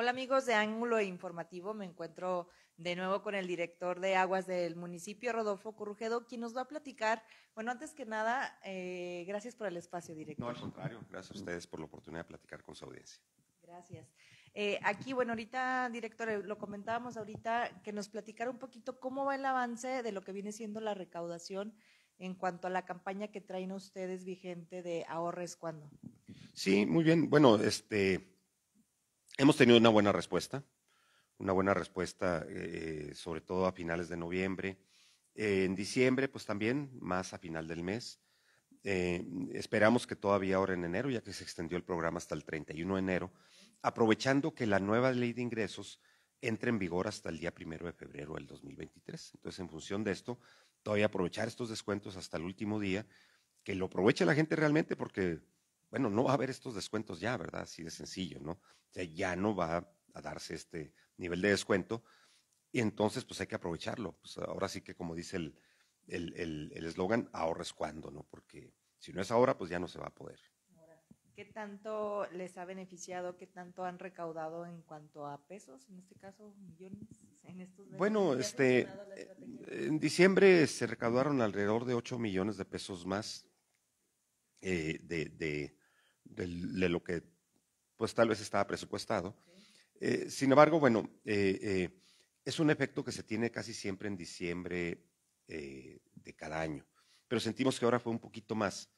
Hola amigos de Ángulo Informativo, me encuentro de nuevo con el director de aguas del municipio, Rodolfo Currujedo, quien nos va a platicar. Bueno, antes que nada, eh, gracias por el espacio, director. No, al contrario, gracias a ustedes por la oportunidad de platicar con su audiencia. Gracias. Eh, aquí, bueno, ahorita, director, eh, lo comentábamos ahorita, que nos platicara un poquito cómo va el avance de lo que viene siendo la recaudación en cuanto a la campaña que traen ustedes vigente de ahorres cuando. Sí, muy bien. Bueno, este Hemos tenido una buena respuesta, una buena respuesta eh, eh, sobre todo a finales de noviembre. Eh, en diciembre, pues también, más a final del mes. esperamos que todavía ahora en enero, ya que se extendió el programa hasta el 31 de enero, aprovechando que la nueva ley de ingresos entre en vigor hasta el día primero de febrero del 2023. Entonces, en función de esto, todavía aprovechar estos descuentos hasta el último día, que lo aproveche la gente realmente porque bueno, no va a haber estos descuentos ya, ¿verdad? Así de sencillo, ¿no? O sea, ya no va a darse este nivel de descuento y entonces pues hay que aprovecharlo. Pues ahora sí que como dice el eslogan, el, el, ahorres cuando, ¿no? Porque si no es ahora, pues ya no se va a poder. ¿Qué tanto les ha beneficiado? ¿Qué tanto han recaudado en cuanto a pesos? En este caso, millones. En estos bueno, este, eh, en diciembre se recaudaron alrededor de 8 millones de pesos más eh, de, de lo que pues tal vez estaba presupuestado. Eh, sin embargo, bueno, eh, eh, es un efecto que se tiene casi siempre en diciembre de cada año, pero sentimos que ahora fue un poquito más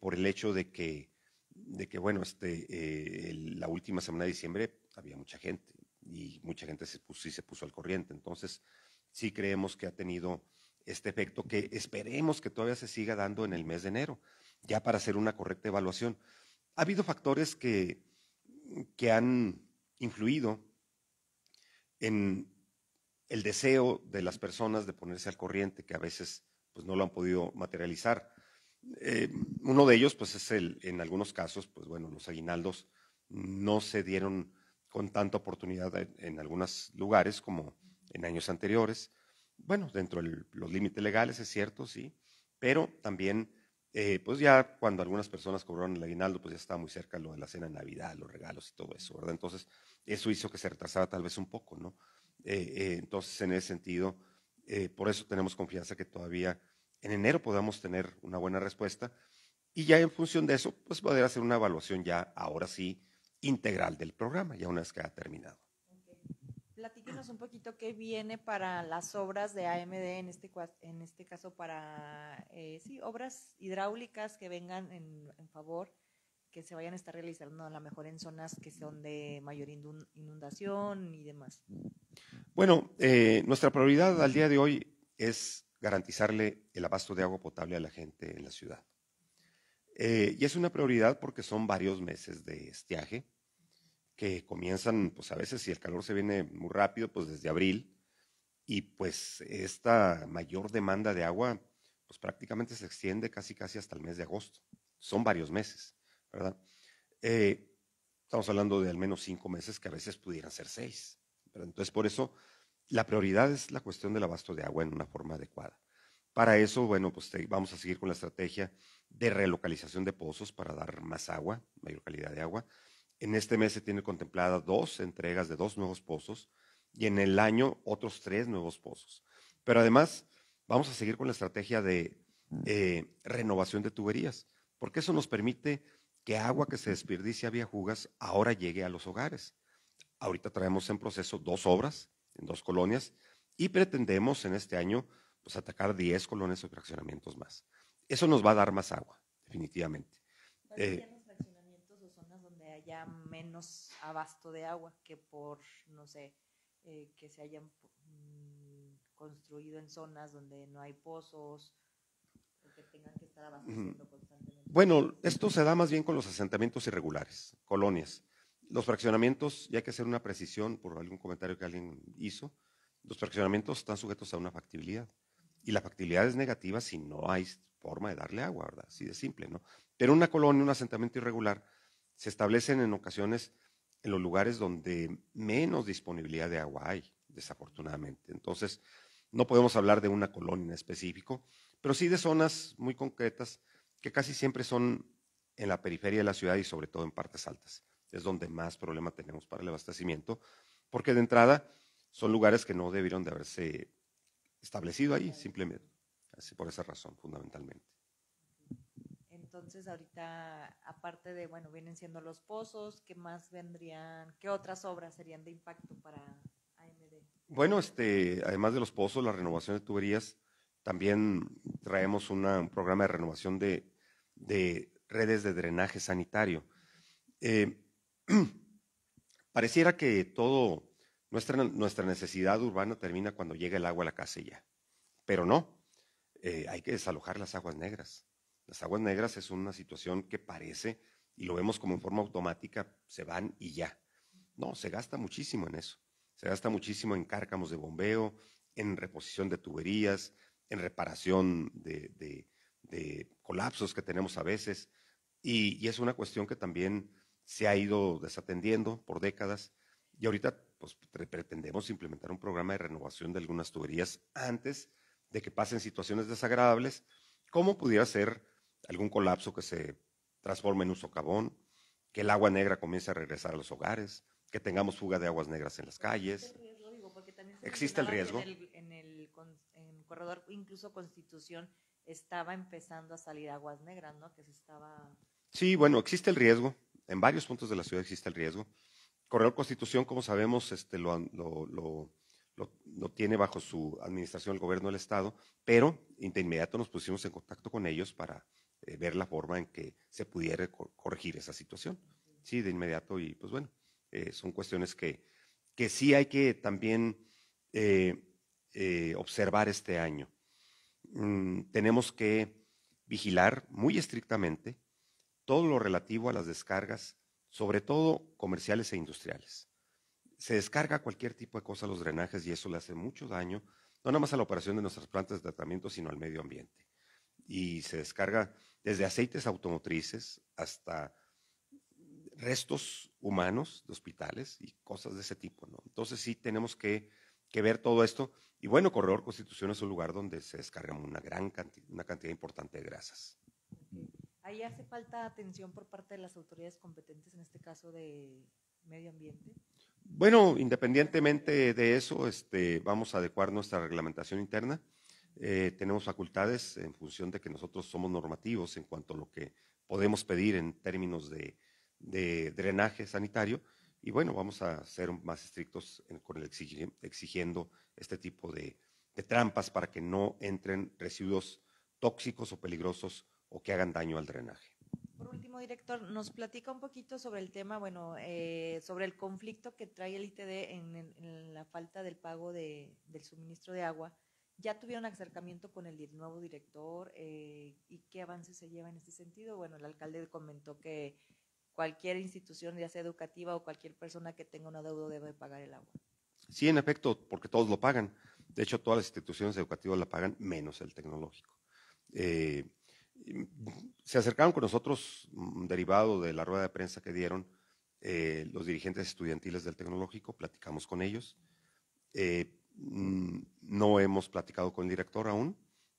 por el hecho de que, de que bueno, este, la última semana de diciembre había mucha gente y mucha gente se puso, sí se puso al corriente. Entonces, sí creemos que ha tenido este efecto que esperemos que todavía se siga dando en el mes de enero ya para hacer una correcta evaluación. Ha habido factores que, que han influido en el deseo de las personas de ponerse al corriente, que a veces pues, no lo han podido materializar. Eh, uno de ellos, pues, es el, en algunos casos, pues bueno, los aguinaldos no se dieron con tanta oportunidad en, en algunos lugares como en años anteriores. Bueno, dentro de los límites legales, es cierto, sí, pero también eh, pues ya cuando algunas personas cobraron el aguinaldo, pues ya estaba muy cerca lo de la cena de Navidad, los regalos y todo eso, ¿verdad? Entonces, eso hizo que se retrasara tal vez un poco, ¿no? Eh, eh, entonces, en ese sentido, por eso tenemos confianza que todavía en enero podamos tener una buena respuesta y ya en función de eso, pues poder hacer una evaluación ya, ahora sí, integral del programa, ya una vez que ha terminado platíquenos un poquito qué viene para las obras de AMD, en este, en este caso para, eh, sí, obras hidráulicas que vengan en, favor, que se vayan a estar realizando a lo mejor en zonas que son de mayor inundación y demás. Bueno, eh, nuestra prioridad al día de hoy es garantizarle el abasto de agua potable a la gente en la ciudad. Eh, y es una prioridad porque son varios meses de estiaje que comienzan, pues a veces si el calor se viene muy rápido, pues desde abril, y pues esta mayor demanda de agua, pues prácticamente se extiende casi casi hasta el mes de agosto. Son varios meses, ¿verdad? Eh, estamos hablando de al menos cinco meses que a veces pudieran ser seis. Entonces, por eso, la prioridad es la cuestión del abasto de agua en una forma adecuada. Para eso, bueno, pues vamos a seguir con la estrategia de relocalización de pozos para dar más agua, mayor calidad de agua. En este mes se tiene contemplada dos entregas de dos nuevos pozos y en el año otros tres nuevos pozos. Pero además vamos a seguir con la estrategia de mm. eh, renovación de tuberías, porque eso nos permite que agua que se desperdicia vía jugas ahora llegue a los hogares. Ahorita traemos en proceso dos obras en dos colonias y pretendemos en este año pues, atacar 10 colonias o fraccionamientos más. Eso nos va a dar más agua, definitivamente. Eh, haya menos abasto de agua que por, no sé, eh, que se hayan mm, construido en zonas donde no hay pozos, que tengan que estar abasteciendo Bueno, esto se da más bien con los asentamientos irregulares, colonias. Los fraccionamientos, y hay que hacer una precisión por algún comentario que alguien hizo, los fraccionamientos están sujetos a una factibilidad. Y la factibilidad es negativa si no hay forma de darle agua, ¿verdad? Así de simple, ¿no? Pero una colonia, un asentamiento irregular, se establecen en ocasiones en los lugares donde menos disponibilidad de agua hay, desafortunadamente. Entonces, no podemos hablar de una colonia en específico, pero sí de zonas muy concretas que casi siempre son en la periferia de la ciudad y sobre todo en partes altas. Es donde más problema tenemos para el abastecimiento, porque de entrada son lugares que no debieron de haberse establecido ahí, simplemente, así por esa razón, fundamentalmente. Entonces, ahorita, aparte de, bueno, vienen siendo los pozos, ¿qué más vendrían? ¿Qué otras obras serían de impacto para AMD? Bueno, este, además de los pozos, la renovación de tuberías, también traemos un programa de renovación de, redes de drenaje sanitario. Eh, pareciera que todo, nuestra, nuestra necesidad urbana termina cuando llega el agua a la casilla, Pero no, eh, hay que desalojar las aguas negras. Las aguas negras es una situación que parece, y lo vemos como en forma automática, se van y ya. No, se gasta muchísimo en eso. Se gasta muchísimo en cárcamos de bombeo, en reposición de tuberías, en reparación de, de, colapsos que tenemos a veces. Y, es una cuestión que también se ha ido desatendiendo por décadas. Y ahorita pues, pretendemos implementar un programa de renovación de algunas tuberías antes de que pasen situaciones desagradables, ¿Cómo pudiera ser algún colapso que se transforme en un socavón, que el agua negra comience a regresar a los hogares, que tengamos fuga de aguas negras en las calles. Existe el riesgo, En el, corredor, incluso Constitución, estaba empezando a salir aguas negras, ¿no? Sí, bueno, existe el riesgo. En varios puntos de la ciudad existe el riesgo. Corredor Constitución, como sabemos, este, lo, lo, lo, tiene bajo su administración el gobierno del Estado, pero de inmediato nos pusimos en contacto con ellos para eh, ver la forma en que se pudiera corregir esa situación. Sí, de inmediato y pues bueno, eh, son cuestiones que, que sí hay que también eh, observar este año. Mm, tenemos que vigilar muy estrictamente todo lo relativo a las descargas, sobre todo comerciales e industriales. Se descarga cualquier tipo de cosa a los drenajes y eso le hace mucho daño, no nada más a la operación de nuestras plantas de tratamiento, sino al medio ambiente. Y se descarga desde aceites automotrices hasta restos humanos de hospitales y cosas de ese tipo. ¿no? Entonces sí tenemos que, ver todo esto. Y bueno, Corredor Constitución es un lugar donde se descarga una gran cantidad, una cantidad importante de grasas. Ahí hace falta atención por parte de las autoridades competentes, en este caso de medio ambiente. Bueno, independientemente de eso, este, vamos a adecuar nuestra reglamentación interna. Eh, tenemos facultades en función de que nosotros somos normativos en cuanto a lo que podemos pedir en términos de, drenaje sanitario. Y bueno, vamos a ser más estrictos con exigiendo este tipo de, trampas para que no entren residuos tóxicos o peligrosos o que hagan daño al drenaje. Por último, director, nos platica un poquito sobre el tema, bueno, eh, sobre el conflicto que trae el ITD en, la falta del pago del suministro de agua ¿Ya tuvieron acercamiento con el nuevo director eh, y qué avances se lleva en este sentido? Bueno, el alcalde comentó que cualquier institución, ya sea educativa o cualquier persona que tenga una deuda, debe pagar el agua. Sí, en efecto, porque todos lo pagan. De hecho, todas las instituciones educativas la pagan, menos el tecnológico. Eh, se acercaron con nosotros, mm, derivado de la rueda de prensa que dieron eh, los dirigentes estudiantiles del tecnológico, platicamos con ellos. Mm, no hemos platicado con el director aún,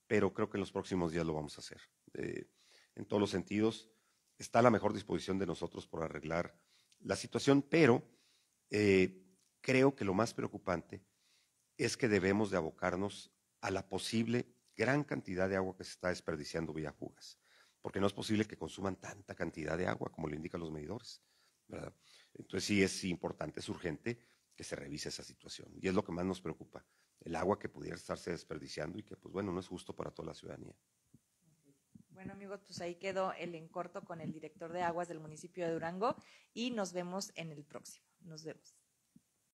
pero creo que en los próximos días lo vamos a hacer. Eh, en todos los sentidos, está a la mejor disposición de nosotros por arreglar la situación, pero eh, creo que lo más preocupante es que debemos de abocarnos a la posible gran cantidad de agua que se está desperdiciando vía fugas, porque no es posible que consuman tanta cantidad de agua como lo indican los medidores. Entonces sí es importante, es urgente que se revise esa situación. Y es lo que más nos preocupa, el agua que pudiera estarse desperdiciando y que, pues bueno, no es justo para toda la ciudadanía. Bueno, amigos, pues ahí quedó el en corto con el director de aguas del municipio de Durango y nos vemos en el próximo. Nos vemos.